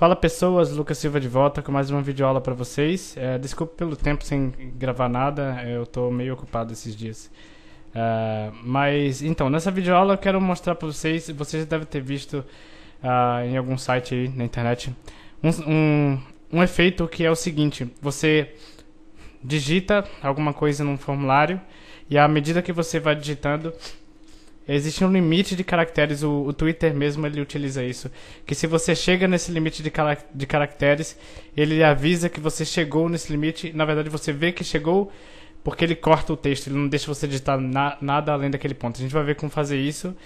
Fala pessoas, Lucas Silva de volta com mais uma videoaula para vocês. É, desculpe pelo tempo sem gravar nada, eu estou meio ocupado esses dias. Uh, mas então, nessa videoaula eu quero mostrar para vocês, vocês já devem ter visto uh, em algum site aí na internet, um, um, um efeito que é o seguinte: você digita alguma coisa num formulário e à medida que você vai digitando, Existe um limite de caracteres, o, o Twitter mesmo ele utiliza isso. Que se você chega nesse limite de, carac de caracteres, ele avisa que você chegou nesse limite. Na verdade, você vê que chegou porque ele corta o texto, ele não deixa você digitar na, nada além daquele ponto. A gente vai ver como fazer isso.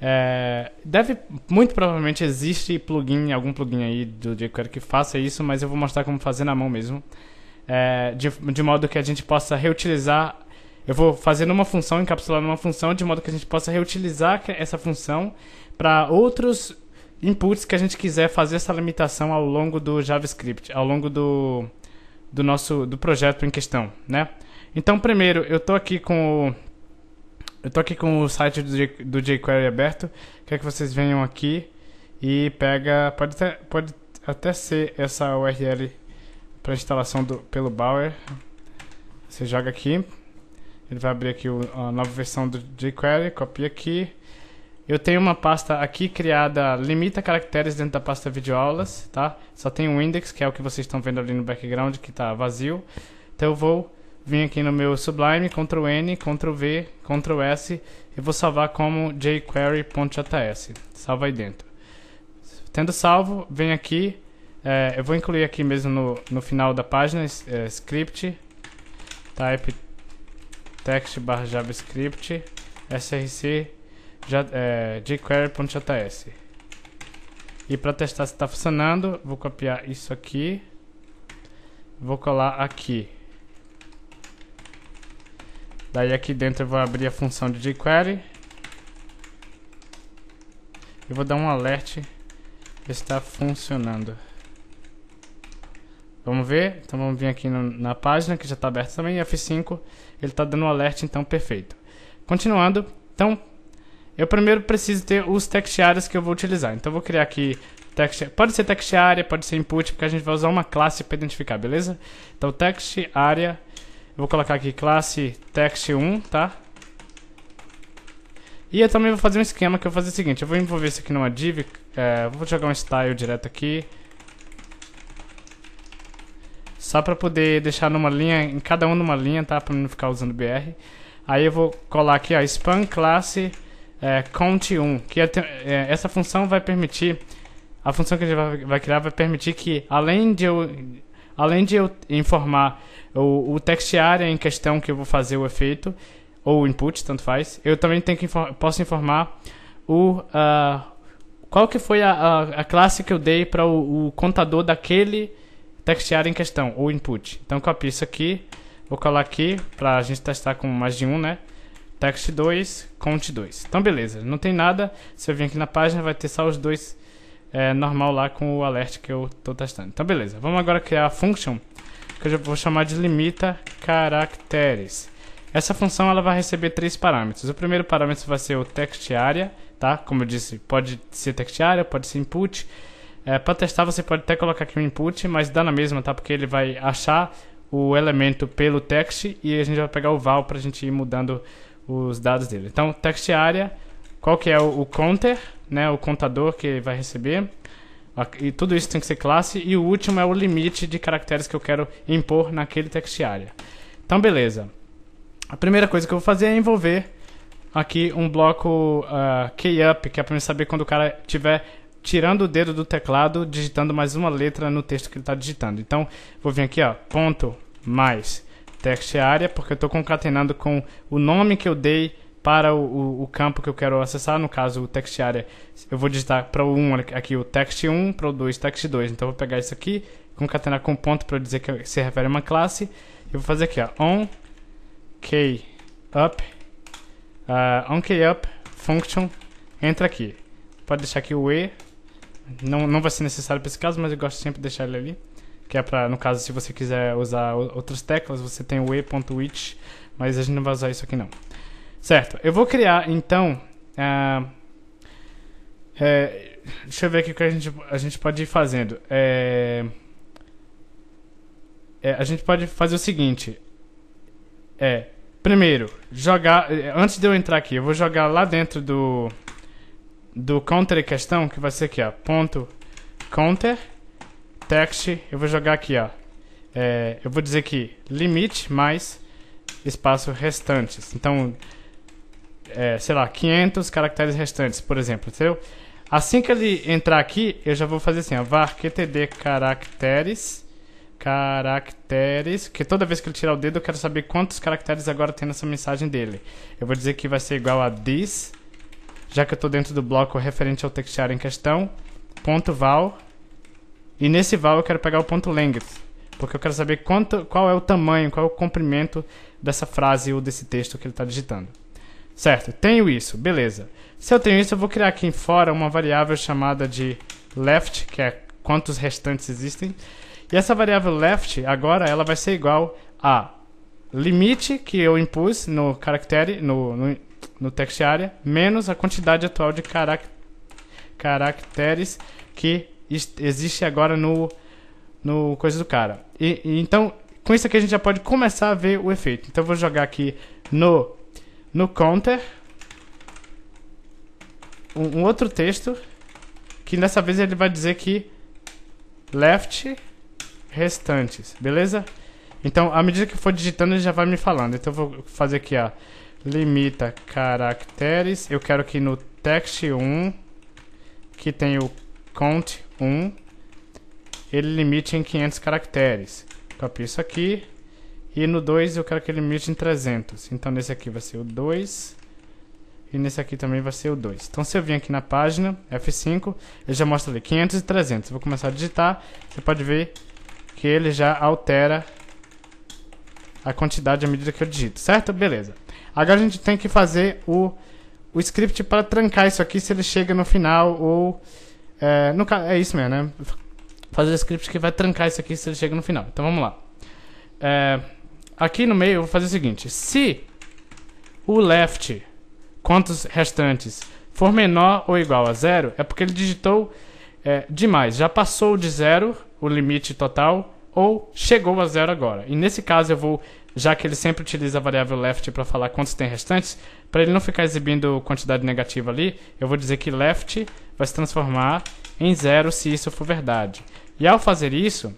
É, deve, muito provavelmente existe plugin, algum plugin aí do jQuery que faça isso, mas eu vou mostrar como fazer na mão mesmo. É, de, de modo que a gente possa reutilizar eu vou fazer numa função, encapsular numa função, de modo que a gente possa reutilizar essa função para outros inputs que a gente quiser fazer essa limitação ao longo do JavaScript, ao longo do, do nosso do projeto em questão, né? Então, primeiro, eu estou aqui com o, eu tô aqui com o site do, J, do jQuery aberto. Quer que vocês venham aqui e pega, pode até, pode até ser essa URL para instalação do, pelo Bower. Você joga aqui ele vai abrir aqui a nova versão do jQuery, copia aqui. Eu tenho uma pasta aqui criada, limita caracteres dentro da pasta videoaulas, tá? Só tem o um index, que é o que vocês estão vendo ali no background, que está vazio. Então eu vou vir aqui no meu Sublime, Ctrl N, Ctrl V, Ctrl S, e vou salvar como jQuery.js. Salva aí dentro. Tendo salvo, vem aqui, é, eu vou incluir aqui mesmo no, no final da página, é, script, type text barra javascript src é, jQuery.js e para testar se está funcionando vou copiar isso aqui vou colar aqui daí aqui dentro eu vou abrir a função de jQuery e vou dar um alert está funcionando Vamos ver? Então vamos vir aqui no, na página que já está aberta também. F5, ele está dando um alerta, então perfeito. Continuando, então eu primeiro preciso ter os textiários que eu vou utilizar. Então eu vou criar aqui, text, pode ser textiária, pode ser input, porque a gente vai usar uma classe para identificar, beleza? Então textiária, eu vou colocar aqui classe text1, tá? E eu também vou fazer um esquema que eu vou fazer o seguinte, eu vou envolver isso aqui numa div, é, vou jogar um style direto aqui, só para poder deixar numa linha, em cada um numa linha, tá? Para não ficar usando BR. Aí eu vou colar aqui, ó, span classe é, count1, que é, é, essa função vai permitir, a função que a gente vai, vai, criar vai permitir que, além de eu, além de eu informar o, o text area em questão que eu vou fazer o efeito, ou input, tanto faz, eu também tenho que infor posso informar o, uh, qual que foi a, a, a, classe que eu dei para o, o contador daquele texteado em questão, o input. Então copio isso aqui, vou colar aqui para a gente testar com mais de um, né? Text 2, count 2. Então beleza, não tem nada. Se eu vir aqui na página vai ter só os dois é, normal lá com o alert que eu estou testando. Então beleza, vamos agora criar a function que eu vou chamar de limita caracteres. Essa função ela vai receber três parâmetros. O primeiro parâmetro vai ser o text area, tá? Como eu disse, pode ser text area, pode ser input é, para testar você pode até colocar aqui um input, mas dá na mesma, tá? Porque ele vai achar o elemento pelo text e a gente vai pegar o val para a gente ir mudando os dados dele. Então, text area, qual que é o, o counter, né? O contador que vai receber. E tudo isso tem que ser classe. E o último é o limite de caracteres que eu quero impor naquele text area. Então, beleza. A primeira coisa que eu vou fazer é envolver aqui um bloco uh, key up, que é para saber quando o cara tiver tirando o dedo do teclado, digitando mais uma letra no texto que ele está digitando. Então, vou vir aqui, ó, ponto, mais, text área, porque eu estou concatenando com o nome que eu dei para o, o, o, campo que eu quero acessar, no caso o text área, eu vou digitar para o 1 aqui o text 1, para o 2 text 2. Então, eu vou pegar isso aqui, concatenar com ponto para dizer que se refere a uma classe, eu vou fazer aqui, ó, on key up, uh, on key up function, entra aqui. Pode deixar aqui o E, não, não vai ser necessário para esse caso, mas eu gosto sempre de deixar ele ali. Que é para, no caso, se você quiser usar outras teclas, você tem o e.which, mas a gente não vai usar isso aqui não. Certo, eu vou criar então. Uh, é, deixa eu ver aqui o que a gente, a gente pode ir fazendo. É, é, a gente pode fazer o seguinte: é, primeiro, jogar. Antes de eu entrar aqui, eu vou jogar lá dentro do do counter em questão, que vai ser aqui, ó, ponto counter, text, eu vou jogar aqui, ó, é, eu vou dizer que limite mais espaço restantes. Então, é, sei lá, 500 caracteres restantes, por exemplo, entendeu? Assim que ele entrar aqui, eu já vou fazer assim, ó, var qtd caracteres, caracteres, que toda vez que ele tirar o dedo eu quero saber quantos caracteres agora tem nessa mensagem dele. Eu vou dizer que vai ser igual a this já que eu estou dentro do bloco referente ao textiário em questão, ponto val. E nesse val eu quero pegar o ponto length, porque eu quero saber quanto, qual é o tamanho, qual é o comprimento dessa frase ou desse texto que ele está digitando. Certo, tenho isso, beleza. Se eu tenho isso, eu vou criar aqui em fora uma variável chamada de left, que é quantos restantes existem. E essa variável left, agora, ela vai ser igual a limite que eu impus no caractere, no, no, no área menos a quantidade atual de carac caracteres que existe agora no, no coisa do cara. E, e, então, com isso aqui a gente já pode começar a ver o efeito. Então, eu vou jogar aqui no, no counter um, um outro texto que dessa vez ele vai dizer que left restantes, beleza? Então, à medida que for digitando, ele já vai me falando. Então, eu vou fazer aqui a limita caracteres. Eu quero que no text 1, que tem o count 1, ele limite em 500 caracteres. Copio então, isso aqui. E no 2 eu quero que ele limite em 300. Então nesse aqui vai ser o 2. E nesse aqui também vai ser o 2. Então se eu vir aqui na página, F5, ele já mostra ali 500 e 300. Eu vou começar a digitar. Você pode ver que ele já altera a quantidade à medida que eu digito, certo? Beleza. Agora a gente tem que fazer o, o script para trancar isso aqui se ele chega no final ou. É, no, é isso mesmo, né? Fazer o script que vai trancar isso aqui se ele chega no final. Então vamos lá. É, aqui no meio eu vou fazer o seguinte: se o left, quantos restantes, for menor ou igual a zero, é porque ele digitou é, demais. Já passou de zero o limite total ou chegou a zero agora. E nesse caso eu vou já que ele sempre utiliza a variável left para falar quantos tem restantes, para ele não ficar exibindo quantidade negativa ali, eu vou dizer que left vai se transformar em zero se isso for verdade. E ao fazer isso,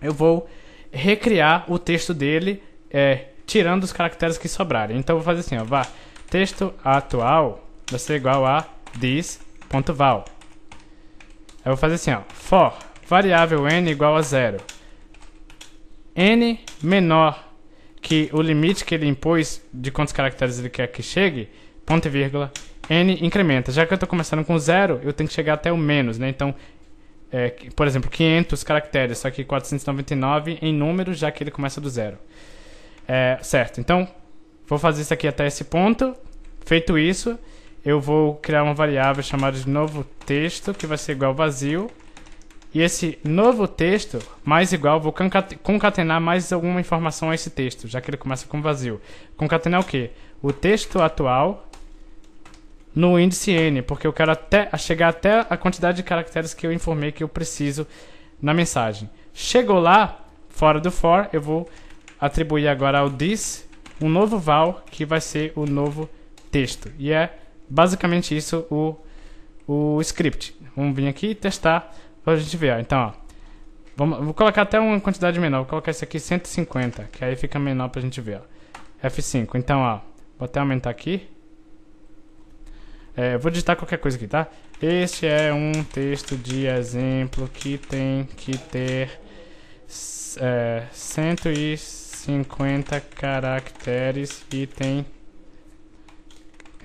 eu vou recriar o texto dele é, tirando os caracteres que sobrarem. Então eu vou fazer assim, ó, vá, texto atual vai ser igual a this.val. Eu vou fazer assim, ó, for variável n igual a zero, n menor que o limite que ele impôs de quantos caracteres ele quer que chegue, ponto e vírgula, n incrementa. Já que eu estou começando com zero, eu tenho que chegar até o menos, né? Então, é, por exemplo, 500 caracteres, só que 499 em número, já que ele começa do zero. É, certo, então, vou fazer isso aqui até esse ponto. Feito isso, eu vou criar uma variável chamada de novo texto, que vai ser igual vazio. E esse novo texto, mais igual, vou concatenar mais alguma informação a esse texto, já que ele começa com vazio. Concatenar o quê? O texto atual no índice n, porque eu quero até chegar até a quantidade de caracteres que eu informei que eu preciso na mensagem. Chegou lá, fora do for, eu vou atribuir agora ao this um novo val que vai ser o novo texto. E é basicamente isso o, o script. Vamos vir aqui e testar Pra gente ver, ó. Então, ó. Vamos, vou colocar até uma quantidade menor. Vou colocar esse aqui 150, que aí fica menor pra gente ver, ó. F5. Então, ó. Vou até aumentar aqui. É, vou digitar qualquer coisa aqui, tá? Este é um texto de exemplo que tem que ter é, 150 caracteres e tem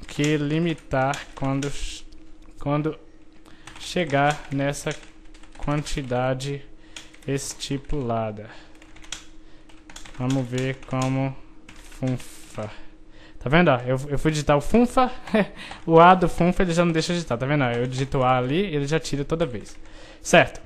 que limitar quando, quando chegar nessa quantidade estipulada. Vamos ver como funfa. Tá vendo? Ó? Eu, eu fui digitar o funfa, o A do funfa ele já não deixa digitar, tá vendo? Eu digito o A ali, ele já tira toda vez. Certo.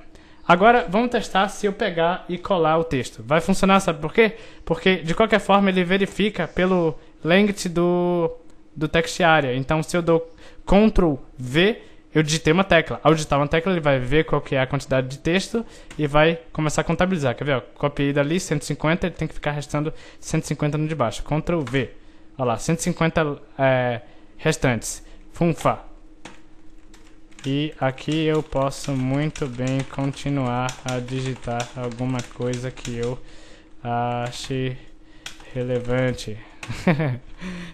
Agora vamos testar se eu pegar e colar o texto. Vai funcionar, sabe por quê? Porque de qualquer forma ele verifica pelo length do, do text area. Então se eu dou Ctrl V, eu digitei uma tecla. Ao digitar uma tecla, ele vai ver qual que é a quantidade de texto e vai começar a contabilizar. Quer ver? Ó, copiei dali 150, ele tem que ficar restando 150 no de baixo. Ctrl V. Olha lá, 150 é, restantes. Funfa. E aqui eu posso muito bem continuar a digitar alguma coisa que eu ache relevante.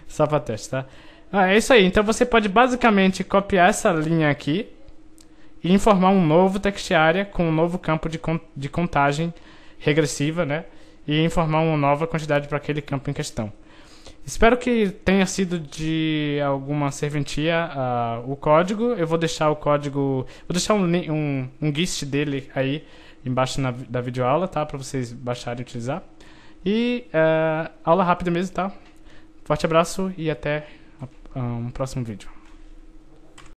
Só para testar. Ah, é isso aí. Então você pode basicamente copiar essa linha aqui e informar um novo text area com um novo campo de, con de contagem regressiva, né? E informar uma nova quantidade para aquele campo em questão. Espero que tenha sido de alguma serventia uh, o código. Eu vou deixar o código. Vou deixar um, um, um gist dele aí embaixo na, da videoaula, tá? Para vocês baixarem e utilizar. E uh, aula rápida mesmo, tá? Forte abraço e até um próximo vídeo.